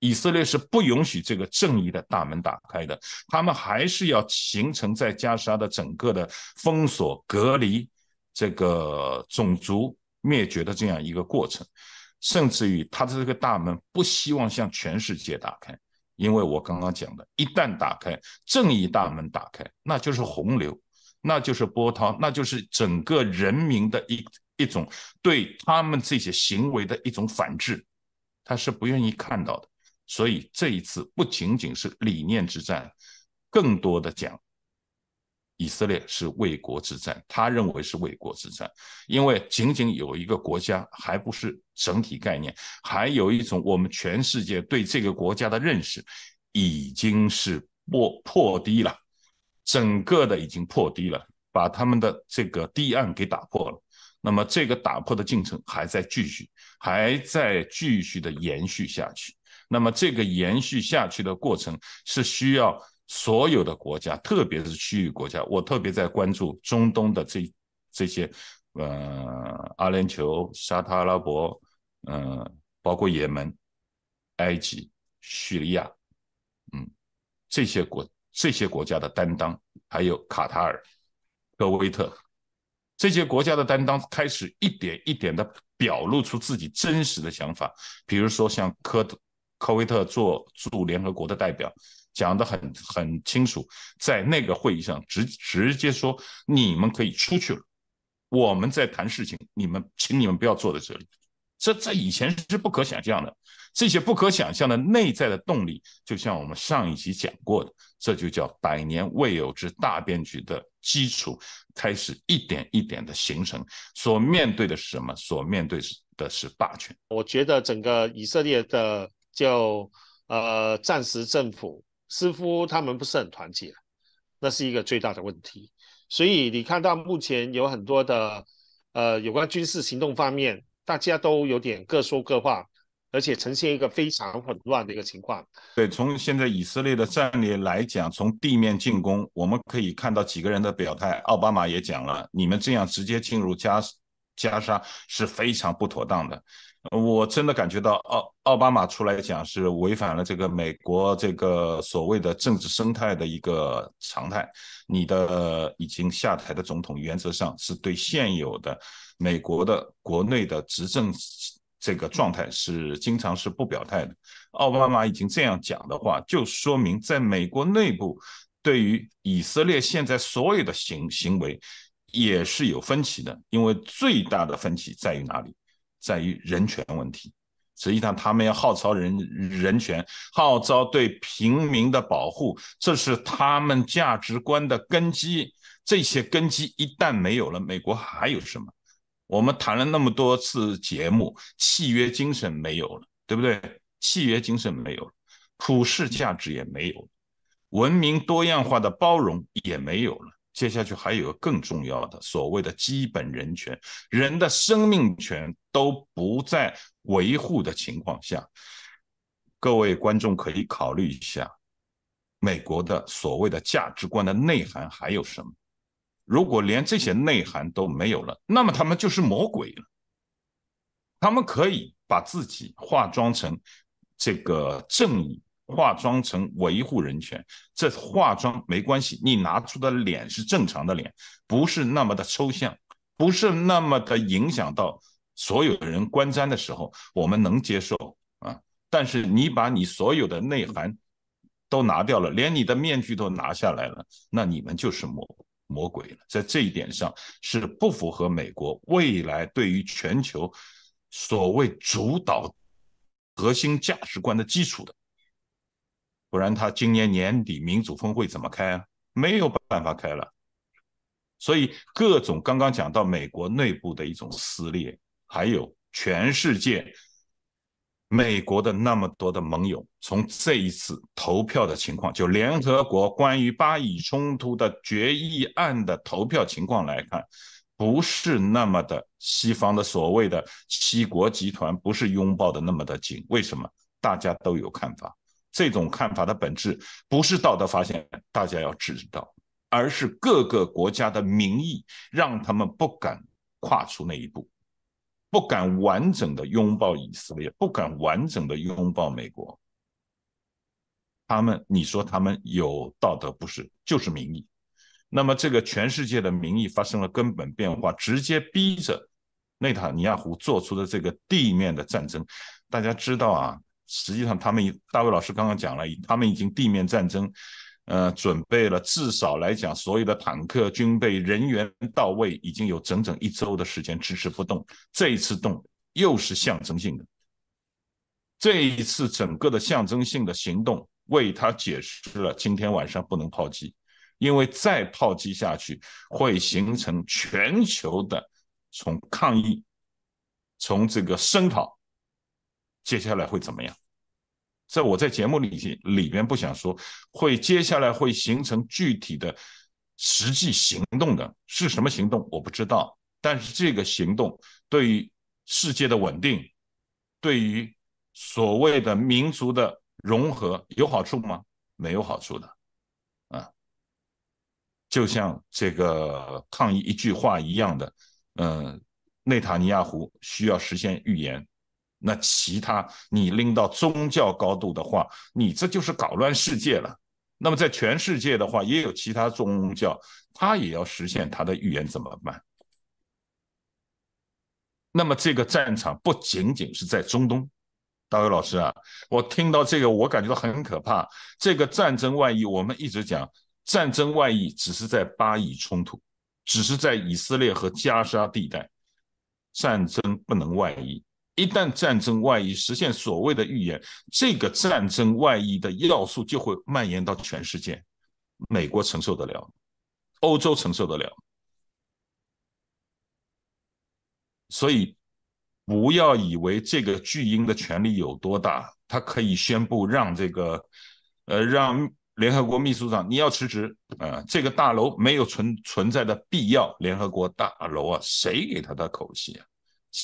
以色列是不允许这个正义的大门打开的，他们还是要形成在加沙的整个的封锁、隔离、这个种族灭绝的这样一个过程，甚至于他的这个大门不希望向全世界打开，因为我刚刚讲的，一旦打开正义大门打开，那就是洪流，那就是波涛，那就是整个人民的一一种对他们这些行为的一种反制，他是不愿意看到的。所以这一次不仅仅是理念之战，更多的讲以色列是卫国之战，他认为是卫国之战，因为仅仅有一个国家还不是整体概念，还有一种我们全世界对这个国家的认识已经是破破低了，整个的已经破低了，把他们的这个堤岸给打破了，那么这个打破的进程还在继续，还在继续的延续下去。那么这个延续下去的过程是需要所有的国家，特别是区域国家。我特别在关注中东的这这些，呃，阿联酋、沙特阿拉伯，嗯，包括也门、埃及、叙利亚，嗯，这些国这些国家的担当，还有卡塔尔、科威特这些国家的担当，开始一点一点的表露出自己真实的想法。比如说像科。科威特做驻联合国的代表，讲得很很清楚，在那个会议上直直接说，你们可以出去了，我们在谈事情，你们请你们不要坐在这里。这在以前是不可想象的，这些不可想象的内在的动力，就像我们上一集讲过的，这就叫百年未有之大变局的基础开始一点一点的形成。所面对的是什么？所面对是的是霸权。我觉得整个以色列的。就呃，暂时政府似乎他们不是很团结，那是一个最大的问题。所以你看到目前有很多的呃，有关军事行动方面，大家都有点各说各话，而且呈现一个非常混乱的一个情况。对，从现在以色列的战略来讲，从地面进攻，我们可以看到几个人的表态，奥巴马也讲了，你们这样直接进入加。加沙是非常不妥当的，我真的感觉到奥奥巴马出来讲是违反了这个美国这个所谓的政治生态的一个常态。你的已经下台的总统原则上是对现有的美国的国内的执政这个状态是经常是不表态的。奥巴马已经这样讲的话，就说明在美国内部对于以色列现在所有的行行为。也是有分歧的，因为最大的分歧在于哪里？在于人权问题。实际上，他们要号召人人权，号召对平民的保护，这是他们价值观的根基。这些根基一旦没有了，美国还有什么？我们谈了那么多次节目，契约精神没有了，对不对？契约精神没有了，普世价值也没有了，文明多样化的包容也没有了。接下去还有个更重要的，所谓的基本人权，人的生命权都不在维护的情况下，各位观众可以考虑一下，美国的所谓的价值观的内涵还有什么？如果连这些内涵都没有了，那么他们就是魔鬼了。他们可以把自己化妆成这个正义。化妆成维护人权，这化妆没关系。你拿出的脸是正常的脸，不是那么的抽象，不是那么的影响到所有人观瞻的时候，我们能接受啊。但是你把你所有的内涵都拿掉了，连你的面具都拿下来了，那你们就是魔魔鬼了。在这一点上是不符合美国未来对于全球所谓主导核心价值观的基础的。不然他今年年底民主峰会怎么开啊？没有办法开了。所以各种刚刚讲到美国内部的一种撕裂，还有全世界美国的那么多的盟友，从这一次投票的情况，就联合国关于巴以冲突的决议案的投票情况来看，不是那么的西方的所谓的七国集团不是拥抱的那么的紧。为什么？大家都有看法。这种看法的本质不是道德发现，大家要知道，而是各个国家的民意让他们不敢跨出那一步，不敢完整的拥抱以色列，不敢完整的拥抱美国。他们，你说他们有道德不是？就是民意。那么，这个全世界的民意发生了根本变化，直接逼着内塔尼亚胡做出的这个地面的战争，大家知道啊。实际上，他们大卫老师刚刚讲了，他们已经地面战争，呃，准备了至少来讲所有的坦克、军备、人员到位，已经有整整一周的时间迟迟不动。这一次动又是象征性的，这一次整个的象征性的行动为他解释了今天晚上不能炮击，因为再炮击下去会形成全球的从抗议、从这个声讨。接下来会怎么样？这我在节目里里边不想说。会接下来会形成具体的实际行动的，是什么行动？我不知道。但是这个行动对于世界的稳定，对于所谓的民族的融合有好处吗？没有好处的。啊，就像这个抗议一句话一样的。嗯，内塔尼亚胡需要实现预言。那其他你拎到宗教高度的话，你这就是搞乱世界了。那么在全世界的话，也有其他宗教，他也要实现他的预言，怎么办？那么这个战场不仅仅是在中东，大卫老师啊，我听到这个，我感觉到很可怕。这个战争外溢，我们一直讲，战争外溢只是在巴以冲突，只是在以色列和加沙地带，战争不能外溢。一旦战争外溢实现所谓的预言，这个战争外溢的要素就会蔓延到全世界。美国承受得了，欧洲承受得了，所以不要以为这个巨婴的权力有多大，他可以宣布让这个，呃，让联合国秘书长你要辞职啊，这个大楼没有存存在的必要。联合国大楼啊，谁给他的口气啊？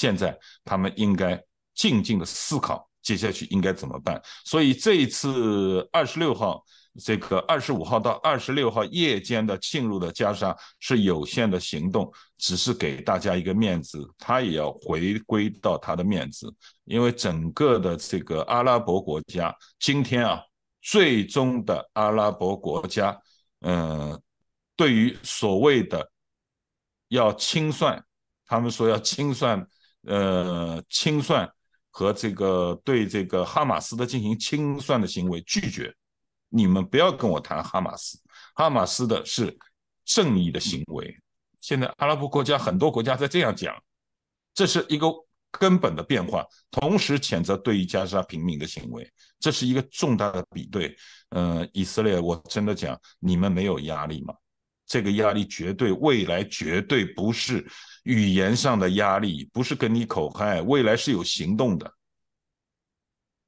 现在他们应该静静的思考，接下去应该怎么办？所以这一次二十六号，这个二十五号到二十六号夜间的进入的，加沙是有限的行动，只是给大家一个面子，他也要回归到他的面子。因为整个的这个阿拉伯国家，今天啊，最终的阿拉伯国家，嗯，对于所谓的要清算，他们说要清算。呃，清算和这个对这个哈马斯的进行清算的行为拒绝，你们不要跟我谈哈马斯，哈马斯的是正义的行为。现在阿拉伯国家很多国家在这样讲，这是一个根本的变化，同时谴责对于加沙平民的行为，这是一个重大的比对。嗯，以色列，我真的讲，你们没有压力吗？这个压力绝对，未来绝对不是语言上的压力，不是跟你口嗨，未来是有行动的。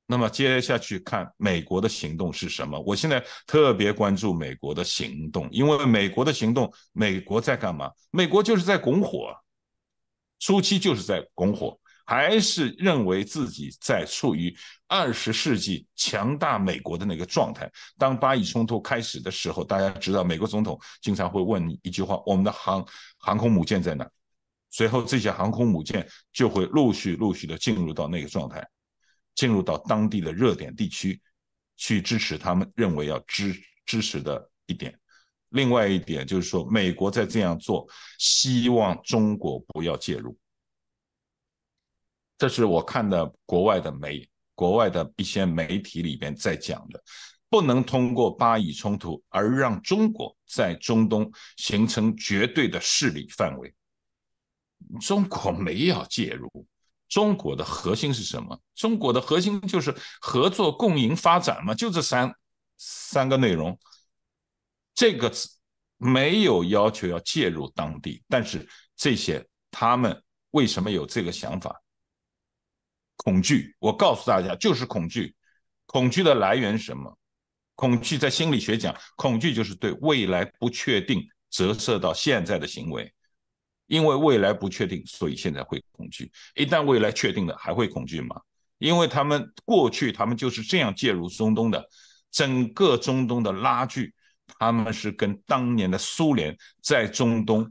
那么接下去看美国的行动是什么？我现在特别关注美国的行动，因为美国的行动，美国在干嘛？美国就是在拱火，初期就是在拱火。还是认为自己在处于二十世纪强大美国的那个状态。当巴以冲突开始的时候，大家知道美国总统经常会问你一句话：“我们的航航空母舰在哪？”随后这些航空母舰就会陆续陆续的进入到那个状态，进入到当地的热点地区，去支持他们认为要支支持的一点。另外一点就是说，美国在这样做，希望中国不要介入。这是我看的国外的媒，国外的一些媒体里边在讲的，不能通过巴以冲突而让中国在中东形成绝对的势力范围。中国没有介入，中国的核心是什么？中国的核心就是合作共赢发展嘛，就这三三个内容。这个没有要求要介入当地，但是这些他们为什么有这个想法？恐惧，我告诉大家，就是恐惧。恐惧的来源什么？恐惧在心理学讲，恐惧就是对未来不确定折射到现在的行为。因为未来不确定，所以现在会恐惧。一旦未来确定了，还会恐惧吗？因为他们过去，他们就是这样介入中东的。整个中东的拉锯，他们是跟当年的苏联在中东。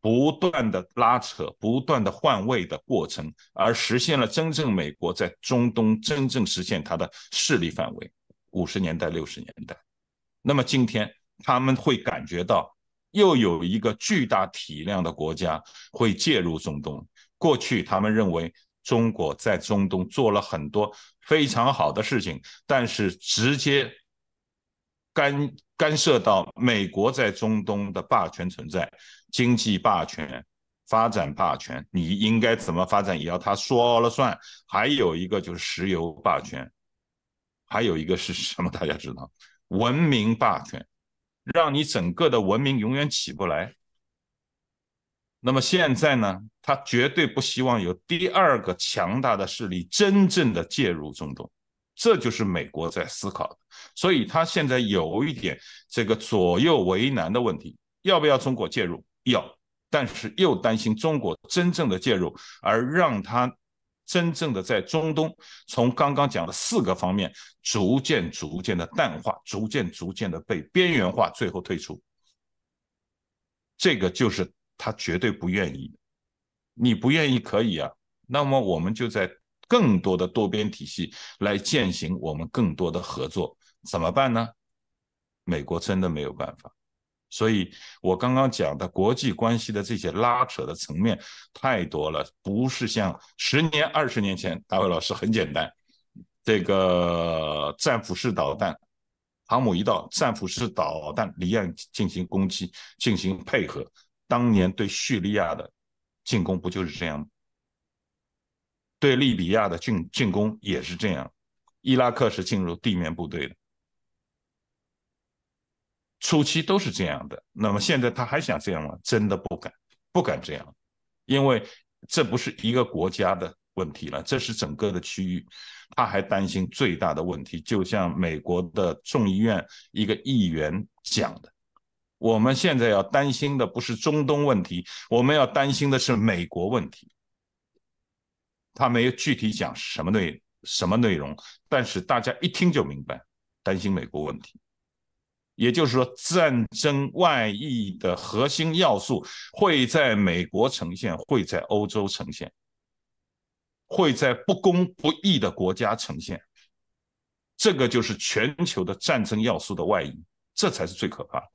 不断的拉扯，不断的换位的过程，而实现了真正美国在中东真正实现它的势力范围。五十年代、六十年代，那么今天他们会感觉到，又有一个巨大体量的国家会介入中东。过去他们认为中国在中东做了很多非常好的事情，但是直接。干干涉到美国在中东的霸权存在，经济霸权、发展霸权，你应该怎么发展也要他说了算。还有一个就是石油霸权，还有一个是什么？大家知道，文明霸权，让你整个的文明永远起不来。那么现在呢，他绝对不希望有第二个强大的势力真正的介入中东。这就是美国在思考，所以他现在有一点这个左右为难的问题：要不要中国介入？要，但是又担心中国真正的介入，而让他真正的在中东从刚刚讲的四个方面逐渐逐渐的淡化，逐渐逐渐的被边缘化，最后退出。这个就是他绝对不愿意。你不愿意可以啊，那么我们就在。更多的多边体系来践行我们更多的合作，怎么办呢？美国真的没有办法。所以，我刚刚讲的国际关系的这些拉扯的层面太多了，不是像十年、二十年前，大卫老师很简单，这个战斧式导弹，航母一到，战斧式导弹离岸进行攻击，进行配合，当年对叙利亚的进攻不就是这样吗？对利比亚的进进攻也是这样，伊拉克是进入地面部队的，初期都是这样的。那么现在他还想这样吗？真的不敢，不敢这样，因为这不是一个国家的问题了，这是整个的区域。他还担心最大的问题，就像美国的众议院一个议员讲的，我们现在要担心的不是中东问题，我们要担心的是美国问题。他没有具体讲什么内什么内容，但是大家一听就明白，担心美国问题，也就是说，战争外溢的核心要素会在美国呈现，会在欧洲呈现，会在不公不义的国家呈现，这个就是全球的战争要素的外溢，这才是最可怕的。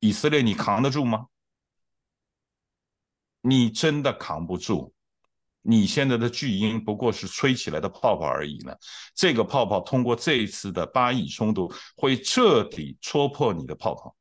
以色列，你扛得住吗？你真的扛不住，你现在的巨婴不过是吹起来的泡泡而已呢。这个泡泡通过这一次的巴以冲突，会彻底戳破你的泡泡。